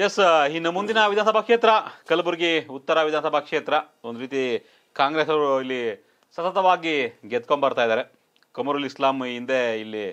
S ಇನ್ನು ಮುಂದಿನ ವಿಧಾನಸಭಾ ಕ್ಷೇತ್ರ ಕಲಬುರಗಿ ಉತ್ತರ ವಿಧಾನಸಭಾ ಕ್ಷೇತ್ರ ಒಂದು ರೀತಿ ಕಾಂಗ್ರೆಸ್ ಅವರು ಇಲ್ಲಿ ಸತತವಾಗಿ ಗೆದ್ಕೊಂಡ್ ಬರ್ತಾ ಇದ್ದಾರೆ ಕಮರುಲ್ ಇಸ್ಲಾಂ ಹಿಂದೆ ಇಲ್ಲಿ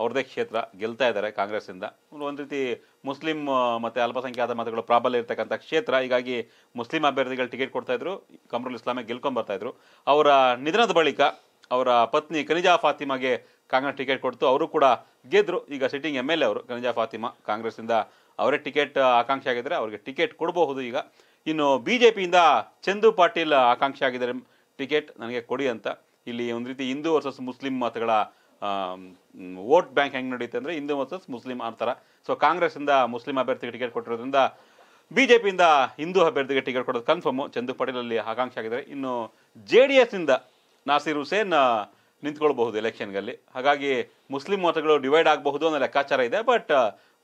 ಅವ್ರದೇ ಕ್ಷೇತ್ರ ಗೆಲ್ತಾ ಇದ್ದಾರೆ ಕಾಂಗ್ರೆಸ್ಸಿಂದ ಒಂದು ರೀತಿ ಮುಸ್ಲಿಂ ಮತ್ತು ಅಲ್ಪಸಂಖ್ಯಾತ ಮತಗಳು ಪ್ರಾಬಲ್ಯ ಇರತಕ್ಕಂಥ ಕ್ಷೇತ್ರ ಹೀಗಾಗಿ ಮುಸ್ಲಿಂ ಅಭ್ಯರ್ಥಿಗಳು ಟಿಕೆಟ್ ಕೊಡ್ತಾಯಿದ್ರು ಕಮರುಲ್ ಇಸ್ಲಾಮೇ ಇದ್ರು ಅವರ ನಿಧನದ ಬಳಿಕ ಅವರ ಪತ್ನಿ ಖನಿಜಾ ಫಾತಿಮಾಗೆ ಕಾಂಗ್ರೆಸ್ ಟಿಕೆಟ್ ಕೊಡ್ತು ಅವರು ಕೂಡ ಗೆದ್ದರು ಈಗ ಸಿಟ್ಟಿಂಗ್ ಎಮ್ ಎಲ್ ಎ ಅವರು ಗಂಜಾ ಫಾತಿಮಾ ಕಾಂಗ್ರೆಸ್ಸಿಂದ ಅವರೇ ಟಿಕೆಟ್ ಆಕಾಂಕ್ಷಿ ಆಗಿದ್ದಾರೆ ಅವರಿಗೆ ಟಿಕೆಟ್ ಕೊಡಬಹುದು ಈಗ ಇನ್ನು ಬಿ ಜೆ ಪಿಯಿಂದ ಚಂದು ಪಾಟೀಲ್ ಆಕಾಂಕ್ಷಿ ಆಗಿದ್ದಾರೆ ಟಿಕೆಟ್ ನನಗೆ ಕೊಡಿ ಅಂತ ಇಲ್ಲಿ ಒಂದು ರೀತಿ ಹಿಂದೂ ವರ್ಸಸ್ ಮುಸ್ಲಿಂ ಮತಗಳ ವೋಟ್ ಬ್ಯಾಂಕ್ ಹೆಂಗೆ ನಡೆಯುತ್ತೆ ಅಂದರೆ ಹಿಂದೂ ವರ್ಸಸ್ ಮುಸ್ಲಿಂ ಆ ಸೊ ಕಾಂಗ್ರೆಸ್ಸಿಂದ ಮುಸ್ಲಿಂ ಅಭ್ಯರ್ಥಿಗೆ ಟಿಕೆಟ್ ಕೊಟ್ಟಿರೋದ್ರಿಂದ ಬಿ ಜೆ ಪಿಯಿಂದ ಹಿಂದೂ ಅಭ್ಯರ್ಥಿಗೆ ಟಿಕೆಟ್ ಕೊಡೋದು ಕನ್ಫರ್ಮು ಚಂದು ಪಾಟೀಲಲ್ಲಿ ಆಕಾಂಕ್ಷಿ ಆಗಿದ್ದಾರೆ ಇನ್ನು ಜೆ ಡಿ ಎಸ್ನಿಂದ ನಾಸೀರ್ ಹುಸೇನ್ ನಿಂತ್ಕೊಳ್ಬಹುದು ಎಲೆಕ್ಷನ್ಗಲ್ಲಿ ಹಾಗಾಗಿ ಮುಸ್ಲಿಂ ಮತಗಳು ಡಿವೈಡ್ ಆಗಬಹುದು ಅನ್ನೋ ಲೆಕ್ಕಾಚಾರ ಇದೆ ಬಟ್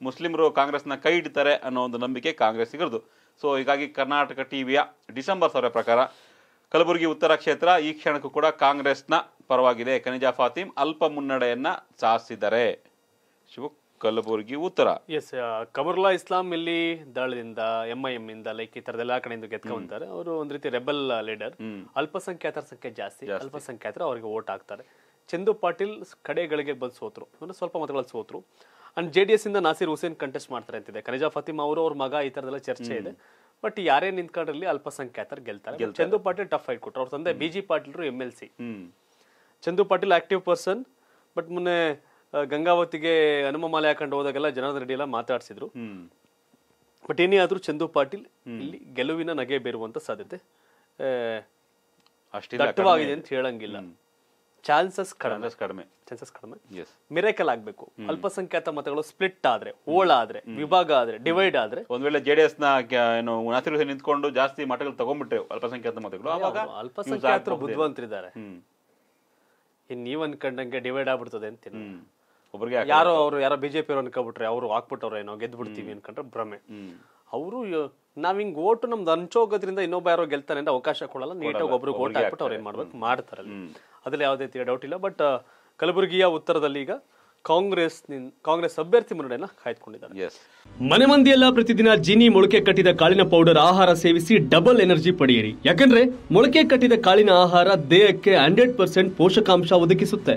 ಮುಸ್ಲಿಮರು ಕಾಂಗ್ರೆಸ್ನ ಕೈ ಹಿಡಿತಾರೆ ಅನ್ನೋ ಒಂದು ನಂಬಿಕೆ ಕಾಂಗ್ರೆಸ್ಸಿಗರದು ಸೊ ಹೀಗಾಗಿ ಕರ್ನಾಟಕ ಟಿವಿಯ ಡಿಸೆಂಬರ್ ಸಾವಿರ ಪ್ರಕಾರ ಕಲಬುರಗಿ ಉತ್ತರ ಕ್ಷೇತ್ರ ಈ ಕ್ಷಣಕ್ಕೂ ಕೂಡ ಕಾಂಗ್ರೆಸ್ನ ಪರವಾಗಿದೆ ಖನಿಜಾ ಫಾತಿಮ್ ಅಲ್ಪ ಮುನ್ನಡೆಯನ್ನು ಸಾಧಿಸಿದ್ದಾರೆ ಶಿವ ಕಲಬುರಗಿ ಉತ್ತರ ಎಸ್ ಕಮರ್ಲಾ ಇಸ್ಲಾಂ ಇಲ್ಲಿ ದಳದಿಂದ ಎಂ ಐ ಎಂ ಇಂದ ಲೈಕ್ ಈ ತರದೆಲ್ಲ ಕಡೆಯಿಂದ ಗೆದ್ಕೊಂತಾರೆ ಅವರು ಒಂದ್ ರೀತಿ ರೆಬಲ್ ಲೀಡರ್ ಅಲ್ಪಸಂಖ್ಯಾತರ ಸಂಖ್ಯೆ ಜಾಸ್ತಿ ಅಲ್ಪಸಂಖ್ಯಾತರು ಅವರಿಗೆ ಓಟ್ ಹಾಕ್ತಾರೆ ಚಂದು ಪಾಟೀಲ್ ಕಡೆಗಳಿಗೆ ಬಂದು ಸೋತರು ಅಂದ್ರೆ ಸ್ವಲ್ಪ ಮತಗಳ ಸೋತರು ಅಂಡ್ ಜೆ ಡಿ ಎಸ್ ಇಂದ ನಾಸೀರ್ ಹುಸೇನ್ ಕಂಟೆಸ್ಟ್ ಮಾಡ್ತಾರೆ ಅಂತಿದೆ ಖನಿಜಾ ಫತಿಮ್ ಅವರು ಅವ್ರ ಮಗ ಈ ತರದೆಲ್ಲ ಚರ್ಚೆ ಇದೆ ಬಟ್ ಯಾರೇ ನಿಂತ್ಕೊಂಡ್ರಲ್ಲಿ ಅಲ್ಪಸಂಖ್ಯಾತರು ಗೆಲ್ತಾರೆ ಚಂದು ಪಾಟೀಲ್ ಟಫ್ ಫೈಟ್ ಕೊಟ್ಟರು ಅವ್ರ ತಂದೆ B G Patil M L C Chandu Patil active person but ಮೊನ್ನೆ ಗಂಗಾವತಿಗೆ ಹನುಮಮಾಲೆ ಹಾಕೊಂಡು ಹೋದಾಗೆಲ್ಲ ಜನಾರ್ದನ್ ರೆಡ್ಡಿ ಎಲ್ಲ ಮಾತಾಡ್ಸಿದ್ರು ಬಟ್ ಏನೇ ಆದ್ರೂ ಚಂದು ಪಾಟೀಲ್ ಇಲ್ಲಿ ಗೆಲುವಿನ ನಗೆ ಬೇರುವಂತ ಸಾಧ್ಯತೆ ದಟ್ಟವಾಗಿದೆ ಅಂತ ಹೇಳಂಗಿಲ್ಲ ಚಾನ್ಸಸ್ ಕಡಿಮೆ ಚಾನ್ಸಸ್ ಕಡಿಮೆ ಮಿರೇಕಲ್ ಆಗ್ಬೇಕು ಅಲ್ಪಸಂಖ್ಯಾತ ಮತಗಳು ಸ್ಪ್ಲಿಟ್ ಆದ್ರೆ ಓಳ ಆದ್ರೆ ವಿಭಾಗ ಆದ್ರೆ ಡಿವೈಡ್ ಆದ್ರೆ ಒಂದ್ ವೇಳೆ ಜೆಡಿಎಸ್ ನ ಏನು ನಿಂತ್ಕೊಂಡು ಜಾಸ್ತಿ ಮತಗಳು ತಗೊಂಡ್ಬಿಟ್ರೆ ಅಲ್ಪಸಂಖ್ಯಾತ ಮತಗಳು ಅಲ್ಪಸಂಖ್ಯಾತರು ಬುದ್ಧಿವಂತರಿದ್ದಾರೆ ನೀವ್ ಅನ್ಕಂಡಂಗೆ ಡಿವೈಡ್ ಆಗ್ಬಿಡ್ತದೆ ಅಂತ ಒಬ್ಬರಿಗೆ ಯಾರೋ ಅವರು ಯಾರೋ ಬಿಜೆಪಿ ಅವ್ರು ಅನ್ಕೊಬಿಟ್ರೆ ಅವರು ಹಾಕ್ಬಿಟ್ಟವ್ರ ಏನೋ ಗೆದ್ದು ಬಿಡ್ತೀವಿ ಅನ್ಕೊಂಡ್ರೆ ಭ್ರಮೆ ಅವರು ನಾವ್ ಹಿಂಗ್ ಓಟು ನಮ್ದು ಹಂಚೋಗೋದ್ರಿಂದ ಇನ್ನೊಬ್ಬ ಯಾರೋ ಗೆಲ್ತಾನೆ ಅಂತ ಅವಕಾಶ ಕೊಡಲ್ಲ ನೀಟಾಗಿ ಒಬ್ರಿಗೆ ಓಟ್ ಹಾಕ್ಬಿಟ್ಟು ಅವ್ರು ಏನ್ ಮಾಡ್ಬೇಕು ಮಾಡ್ತಾರೆ ಅದ್ರಲ್ಲಿ ಯಾವುದೇ ಡೌಟ್ ಇಲ್ಲ ಬಟ್ ಕಲಬುರಗಿಯ ಉತ್ತರದಲ್ಲಿ ಈಗ ಕಾಂಗ್ರೆಸ್ ಕಾಂಗ್ರೆಸ್ ಅಭ್ಯರ್ಥಿ ಮುನ್ನಡೆಯನ್ನ ಕಾಯ್ದುಕೊಂಡಿದ್ದಾರೆ ಮನೆ ಮಂದಿಯೆಲ್ಲ ಪ್ರತಿದಿನ ಜಿನಿ ಮೊಳಕೆ ಕಟ್ಟಿದ ಕಾಳಿನ ಪೌಡರ್ ಆಹಾರ ಸೇವಿಸಿ ಡಬಲ್ ಎನರ್ಜಿ ಪಡೆಯಿರಿ ಯಾಕಂದ್ರೆ ಮೊಳಕೆ ಕಟ್ಟಿದ ಕಾಳಿನ ಆಹಾರ ದೇಹಕ್ಕೆ ಹಂಡ್ರೆಡ್ ಪರ್ಸೆಂಟ್ ಪೋಷಕಾಂಶ ಒದಗಿಸುತ್ತೆ